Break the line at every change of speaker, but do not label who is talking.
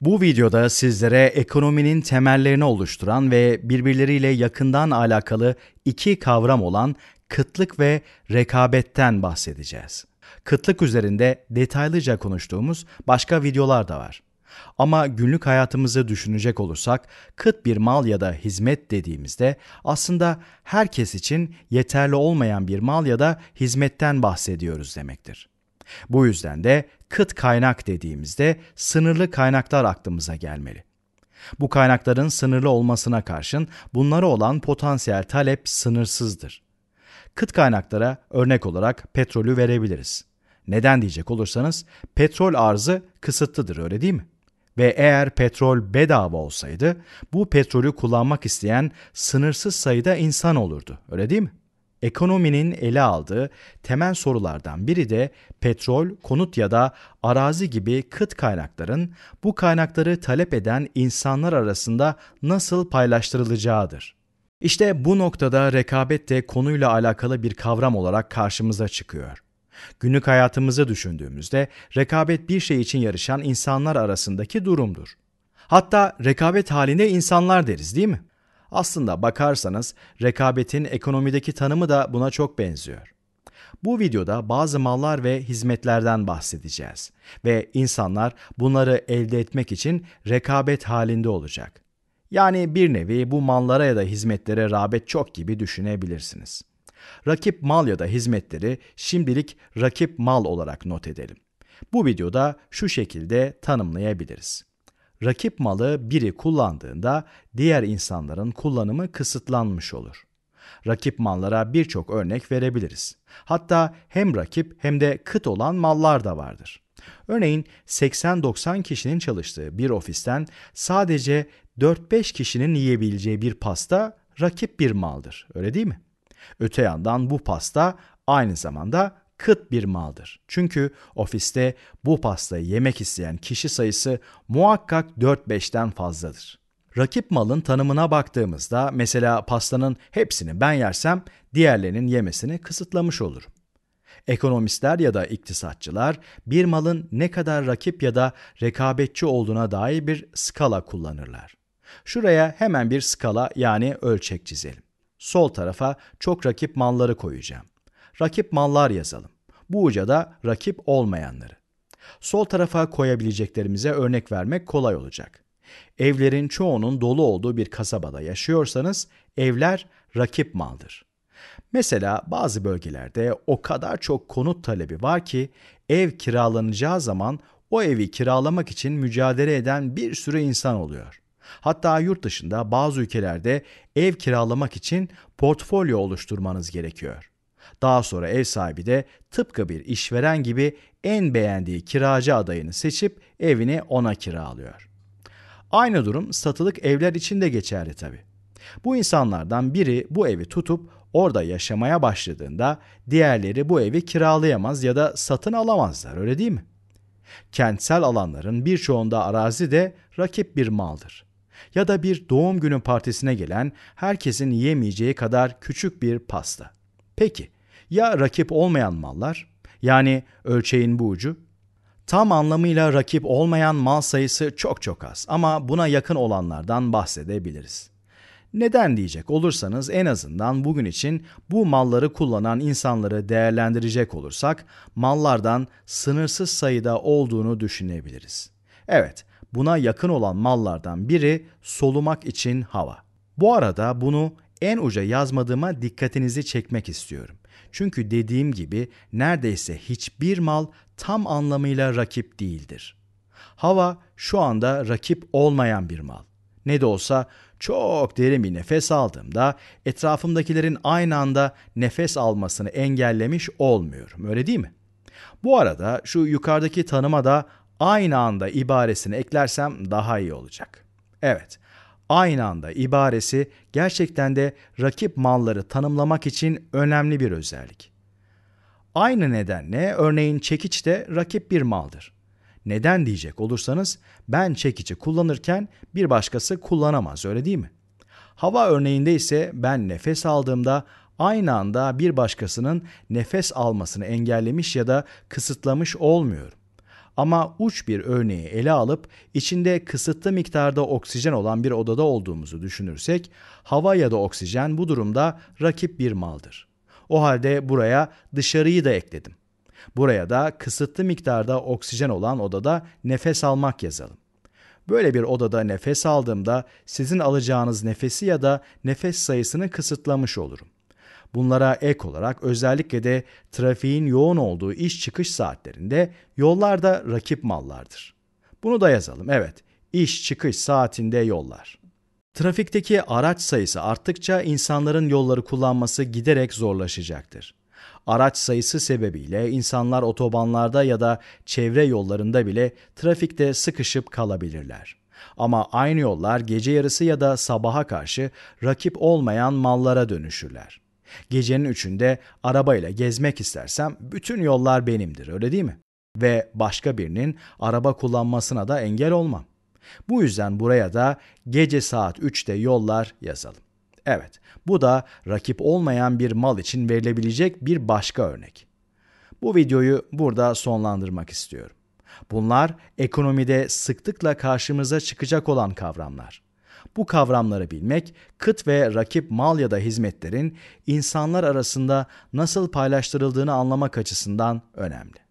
Bu videoda sizlere ekonominin temellerini oluşturan ve birbirleriyle yakından alakalı iki kavram olan kıtlık ve rekabetten bahsedeceğiz. Kıtlık üzerinde detaylıca konuştuğumuz başka videolar da var. Ama günlük hayatımızı düşünecek olursak kıt bir mal ya da hizmet dediğimizde aslında herkes için yeterli olmayan bir mal ya da hizmetten bahsediyoruz demektir. Bu yüzden de kıt kaynak dediğimizde sınırlı kaynaklar aklımıza gelmeli. Bu kaynakların sınırlı olmasına karşın bunlara olan potansiyel talep sınırsızdır. Kıt kaynaklara örnek olarak petrolü verebiliriz. Neden diyecek olursanız petrol arzı kısıtlıdır öyle değil mi? Ve eğer petrol bedava olsaydı bu petrolü kullanmak isteyen sınırsız sayıda insan olurdu öyle değil mi? ekonominin ele aldığı temel sorulardan biri de petrol, konut ya da arazi gibi kıt kaynakların bu kaynakları talep eden insanlar arasında nasıl paylaştırılacağıdır. İşte bu noktada rekabet de konuyla alakalı bir kavram olarak karşımıza çıkıyor. Günlük hayatımızı düşündüğümüzde rekabet bir şey için yarışan insanlar arasındaki durumdur. Hatta rekabet haline insanlar deriz değil mi? Aslında bakarsanız rekabetin ekonomideki tanımı da buna çok benziyor. Bu videoda bazı mallar ve hizmetlerden bahsedeceğiz ve insanlar bunları elde etmek için rekabet halinde olacak. Yani bir nevi bu mallara ya da hizmetlere rağbet çok gibi düşünebilirsiniz. Rakip mal ya da hizmetleri şimdilik rakip mal olarak not edelim. Bu videoda şu şekilde tanımlayabiliriz rakip malı biri kullandığında diğer insanların kullanımı kısıtlanmış olur. Rakip mallara birçok örnek verebiliriz. Hatta hem rakip hem de kıt olan mallar da vardır. Örneğin 80-90 kişinin çalıştığı bir ofisten sadece 4-5 kişinin yiyebileceği bir pasta rakip bir maldır. Öyle değil mi? Öte yandan bu pasta aynı zamanda kıt bir maldır. Çünkü ofiste bu pastayı yemek isteyen kişi sayısı muhakkak 4-5'ten fazladır. Rakip malın tanımına baktığımızda mesela pastanın hepsini ben yersem diğerlerinin yemesini kısıtlamış olurum. Ekonomistler ya da iktisatçılar bir malın ne kadar rakip ya da rekabetçi olduğuna dair bir skala kullanırlar. Şuraya hemen bir skala yani ölçek çizelim. Sol tarafa çok rakip malları koyacağım rakip mallar yazalım. Bu uca da rakip olmayanları. Sol tarafa koyabileceklerimize örnek vermek kolay olacak. Evlerin çoğunun dolu olduğu bir kasabada yaşıyorsanız evler rakip maldır. Mesela bazı bölgelerde o kadar çok konut talebi var ki ev kiralanacağı zaman o evi kiralamak için mücadele eden bir sürü insan oluyor. Hatta yurt dışında bazı ülkelerde ev kiralamak için portfolyo oluşturmanız gerekiyor. Daha sonra ev sahibi de tıpkı bir işveren gibi en beğendiği kiracı adayını seçip evini ona kiralıyor. Aynı durum satılık evler için de geçerli tabi. Bu insanlardan biri bu evi tutup orada yaşamaya başladığında diğerleri bu evi kiralayamaz ya da satın alamazlar öyle değil mi? Kentsel alanların birçoğunda arazi de rakip bir maldır. Ya da bir doğum günü partisine gelen herkesin yemeyeceği kadar küçük bir pasta. Peki ya rakip olmayan mallar yani ölçeğin bu ucu Tam anlamıyla rakip olmayan mal sayısı çok çok az ama buna yakın olanlardan bahsedebiliriz. Neden diyecek olursanız en azından bugün için bu malları kullanan insanları değerlendirecek olursak mallardan sınırsız sayıda olduğunu düşünebiliriz. Evet, buna yakın olan mallardan biri solumak için hava. Bu arada bunu en uca yazmadığıma dikkatinizi çekmek istiyorum. Çünkü dediğim gibi neredeyse hiçbir mal tam anlamıyla rakip değildir. Hava şu anda rakip olmayan bir mal. Ne de olsa çok derin bir nefes aldığımda etrafımdakilerin aynı anda nefes almasını engellemiş olmuyorum. Öyle değil mi? Bu arada şu yukarıdaki tanıma da aynı anda ibaresini eklersem daha iyi olacak. Evet, aynı anda ibaresi gerçekten de rakip malları tanımlamak için önemli bir özellik. Aynı nedenle örneğin çekiç de rakip bir maldır. Neden diyecek olursanız ben çekici kullanırken bir başkası kullanamaz öyle değil mi? Hava örneğinde ise ben nefes aldığımda aynı anda bir başkasının nefes almasını engellemiş ya da kısıtlamış olmuyorum. Ama uç bir örneği ele alıp içinde kısıtlı miktarda oksijen olan bir odada olduğumuzu düşünürsek, hava ya da oksijen bu durumda rakip bir maldır. O halde buraya dışarıyı da ekledim. Buraya da kısıtlı miktarda oksijen olan odada nefes almak yazalım. Böyle bir odada nefes aldığımda sizin alacağınız nefesi ya da nefes sayısını kısıtlamış olurum. Bunlara ek olarak özellikle de trafiğin yoğun olduğu iş çıkış saatlerinde yollarda rakip mallardır. Bunu da yazalım. Evet, iş çıkış saatinde yollar. Trafikteki araç sayısı arttıkça insanların yolları kullanması giderek zorlaşacaktır. Araç sayısı sebebiyle insanlar otobanlarda ya da çevre yollarında bile trafikte sıkışıp kalabilirler. Ama aynı yollar gece yarısı ya da sabaha karşı rakip olmayan mallara dönüşürler. Gecenin üçünde arabayla gezmek istersem bütün yollar benimdir öyle değil mi? Ve başka birinin araba kullanmasına da engel olmam. Bu yüzden buraya da gece saat 3'te yollar yazalım. Evet, bu da rakip olmayan bir mal için verilebilecek bir başka örnek. Bu videoyu burada sonlandırmak istiyorum. Bunlar ekonomide sıklıkla karşımıza çıkacak olan kavramlar. Bu kavramları bilmek, kıt ve rakip mal ya da hizmetlerin insanlar arasında nasıl paylaştırıldığını anlamak açısından önemli.